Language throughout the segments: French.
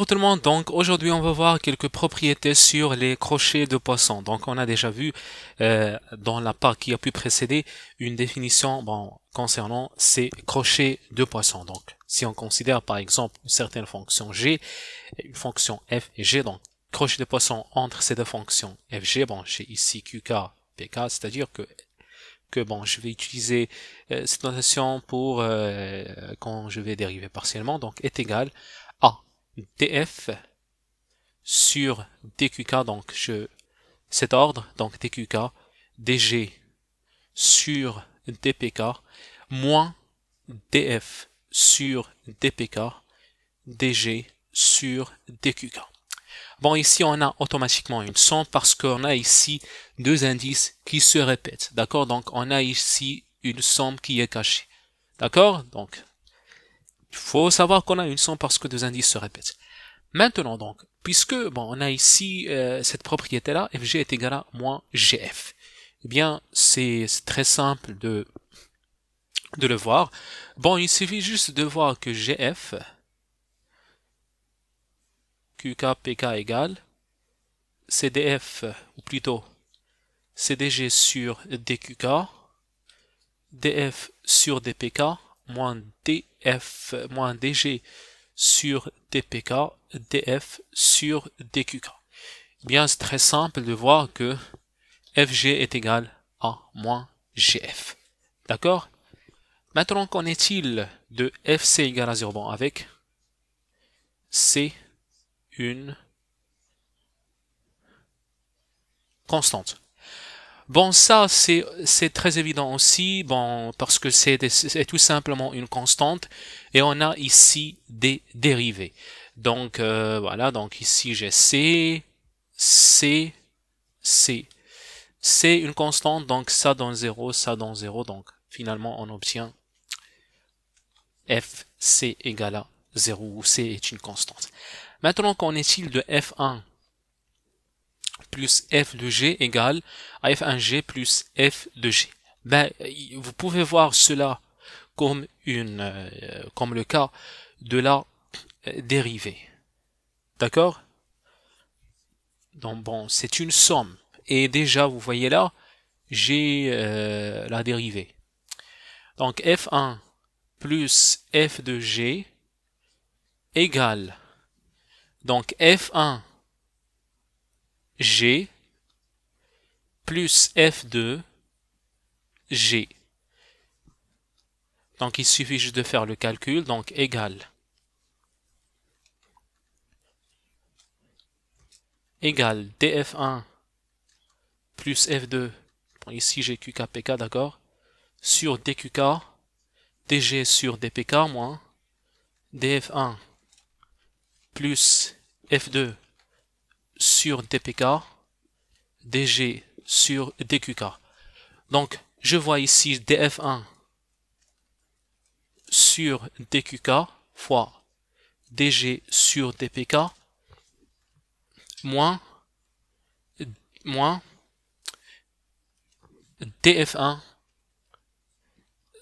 Bonjour tout le monde, donc aujourd'hui on va voir quelques propriétés sur les crochets de poisson. Donc on a déjà vu euh, dans la part qui a pu précéder une définition concernant ces crochets de poisson. Donc si on considère par exemple une certaine fonction g, une fonction f et g, donc crochet de poisson entre ces deux fonctions fg, bon j'ai ici qk, pk, c'est-à-dire que que bon, je vais utiliser euh, cette notation pour euh, quand je vais dériver partiellement, donc est égal df sur dqk, donc je, cet ordre, donc dqk, dg sur dpk, moins df sur dpk, dg sur dqk. Bon, ici, on a automatiquement une somme parce qu'on a ici deux indices qui se répètent. D'accord Donc, on a ici une somme qui est cachée. D'accord Donc, il faut savoir qu'on a une somme parce que deux indices se répètent. Maintenant donc, puisque bon, on a ici euh, cette propriété-là, fg est égal à moins gf. Eh bien, c'est très simple de, de le voir. Bon, il suffit juste de voir que gf, QK, PK égale, cdf, ou plutôt cdg sur dqk, df sur dpk, moins df dg sur dpk df sur dqk. Eh bien, c'est très simple de voir que fg est égal à moins gf. D'accord Maintenant, qu'en est-il de fc égal à 0 avec c, une constante. Bon, ça, c'est très évident aussi, bon, parce que c'est tout simplement une constante, et on a ici des dérivés. Donc, euh, voilà, donc ici j'ai C, C, C. C'est une constante, donc ça dans 0, ça dans 0, donc finalement on obtient f, c égale à 0, ou c est une constante. Maintenant, qu'en est-il de f1 plus f de g égale à f1g plus f de g. Ben, vous pouvez voir cela comme, une, euh, comme le cas de la euh, dérivée. D'accord Donc bon, c'est une somme. Et déjà, vous voyez là, j'ai euh, la dérivée. Donc f1 plus f de g égale donc f1 G plus f 2 G. Donc il suffit juste de faire le calcul, donc égal. Égal df1 plus f2, ici j'ai qkpk, d'accord, sur dqk, dg sur dpk moins df1 plus f2 sur dpk, dg sur dqk. Donc, je vois ici df1 sur dqk fois dg sur dpk moins, df1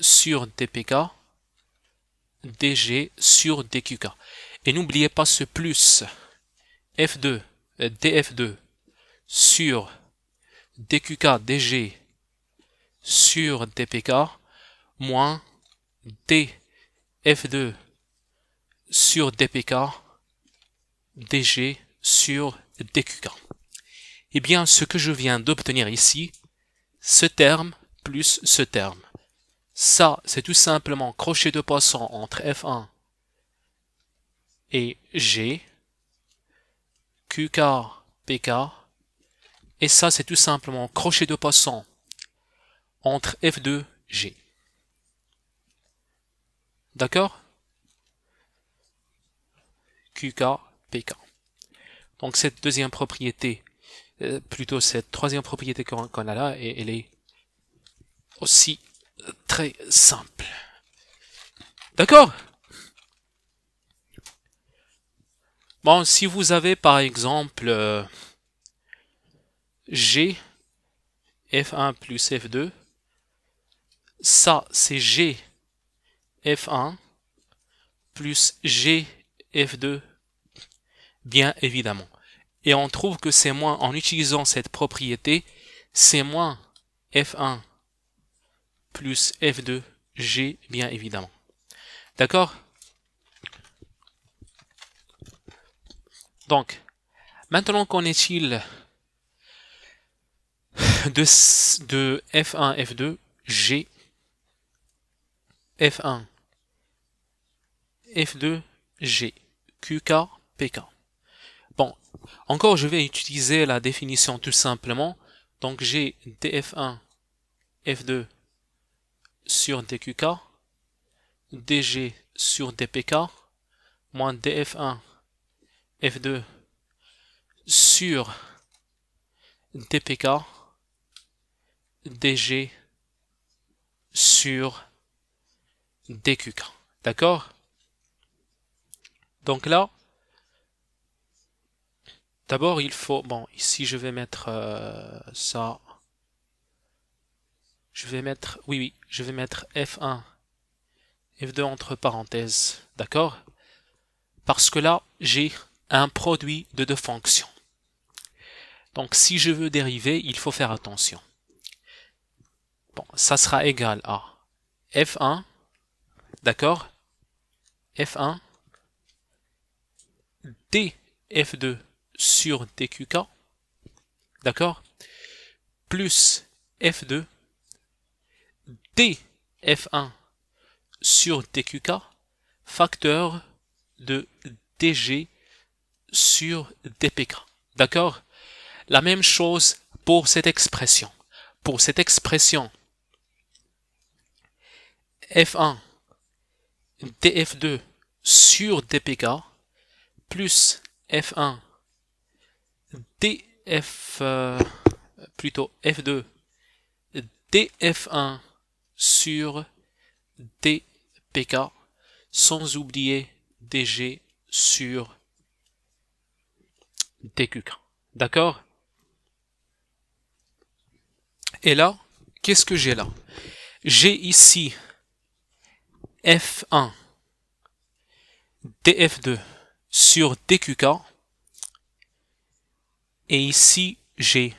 sur dpk dg sur dqk. Et n'oubliez pas ce plus f2 euh, DF2 sur DQK DG sur DPK moins DF2 sur DPK DG sur DQK. et eh bien, ce que je viens d'obtenir ici, ce terme plus ce terme. Ça, c'est tout simplement crochet de poisson entre F1 et G QK, PK. Et ça, c'est tout simplement crochet de poisson entre F2, G. D'accord QK, PK. Donc cette deuxième propriété, euh, plutôt cette troisième propriété qu'on a là, elle est aussi euh, très simple. D'accord Bon, si vous avez par exemple euh, G, F1 plus F2, ça c'est G, F1 plus G, F2, bien évidemment. Et on trouve que c'est moins, en utilisant cette propriété, c'est moins F1 plus F2, G, bien évidemment. D'accord Donc, maintenant qu'on est il de, F1, F2, G, F1, F2, G, QK, PK. Bon, encore je vais utiliser la définition tout simplement. Donc j'ai DF1, F2 sur DQK, DG sur DPK, moins DF1 F2 sur DPK DG sur DQK. D'accord Donc là, d'abord il faut... Bon, ici je vais mettre euh, ça. Je vais mettre... Oui, oui, je vais mettre F1, F2 entre parenthèses. D'accord Parce que là, j'ai un produit de deux fonctions. Donc si je veux dériver, il faut faire attention. Bon, ça sera égal à f1, d'accord f1 df2 sur dqk, d'accord Plus f2 df1 sur dqk, facteur de dg sur dpk. D'accord La même chose pour cette expression. Pour cette expression, f1 df2 sur dpk plus f1 df euh, plutôt f2 df1 sur dpk sans oublier dg sur DQK. D'accord Et là, qu'est-ce que j'ai là J'ai ici F1 DF2 sur DQK. Et ici, j'ai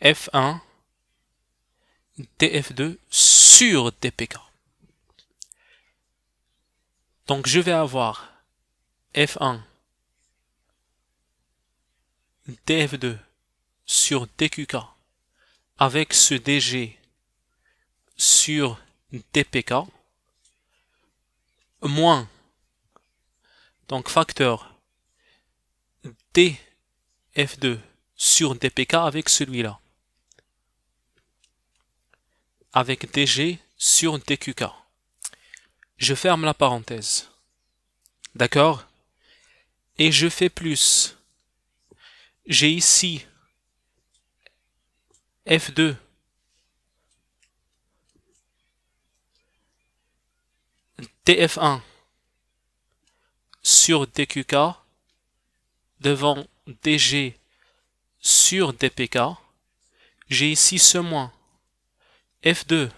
F1 DF2 sur DPK. Donc je vais avoir F1 df 2 sur dqk avec ce dg sur dpk moins donc facteur df2 sur dpk avec celui-là avec dg sur dqk je ferme la parenthèse d'accord et je fais plus j'ai ici F2 df 1 sur DQK devant DG sur DPK. J'ai ici ce moins F2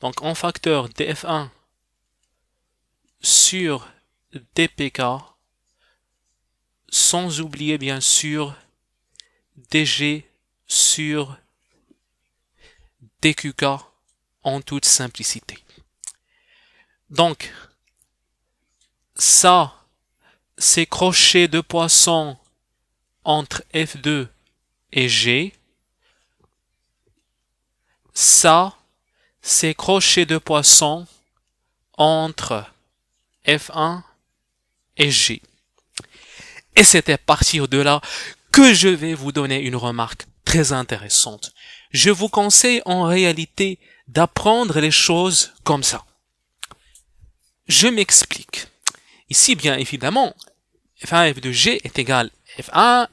donc en facteur DF1 sur DPK sans oublier bien sûr DG sur DQK en toute simplicité. Donc, ça, c'est crochet de poisson entre F2 et G, ça, c'est crochet de poisson entre F1 et G. Et c'est à partir de là que je vais vous donner une remarque très intéressante. Je vous conseille en réalité d'apprendre les choses comme ça. Je m'explique. Ici, bien évidemment, f1 f 2 g est égal f1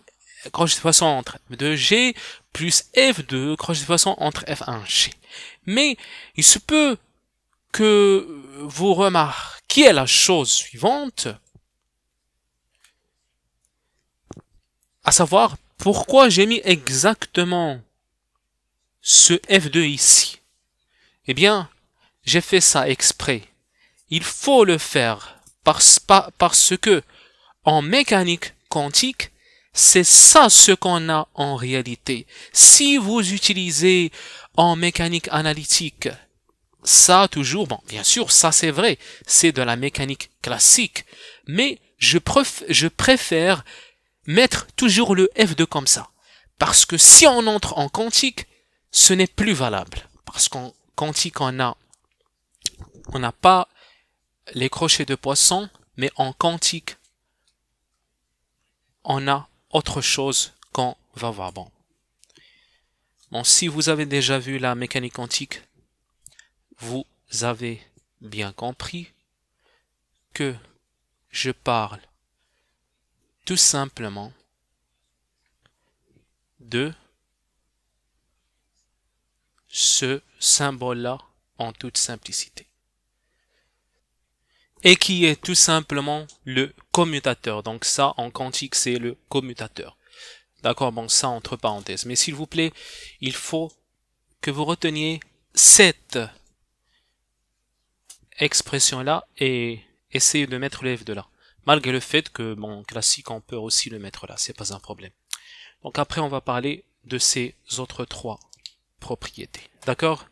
croche de façon entre f2g plus f2 croche de façon entre f1g. Mais il se peut que vous remarquiez la chose suivante à savoir pourquoi j'ai mis exactement ce F2 ici. Eh bien, j'ai fait ça exprès. Il faut le faire parce, parce que en mécanique quantique, c'est ça ce qu'on a en réalité. Si vous utilisez en mécanique analytique, ça toujours, bon, bien sûr, ça c'est vrai, c'est de la mécanique classique, mais je, je préfère mettre toujours le F2 comme ça. Parce que si on entre en quantique, ce n'est plus valable. Parce qu'en quantique, on a, on n'a pas les crochets de poisson, mais en quantique, on a autre chose qu'on va voir. Bon. bon, si vous avez déjà vu la mécanique quantique, vous avez bien compris que je parle tout simplement de ce symbole-là en toute simplicité. Et qui est tout simplement le commutateur. Donc ça, en quantique, c'est le commutateur. D'accord Bon, ça entre parenthèses. Mais s'il vous plaît, il faut que vous reteniez cette expression-là et essayez de mettre le de là malgré le fait que mon classique on peut aussi le mettre là, c'est pas un problème. Donc après on va parler de ces autres trois propriétés. D'accord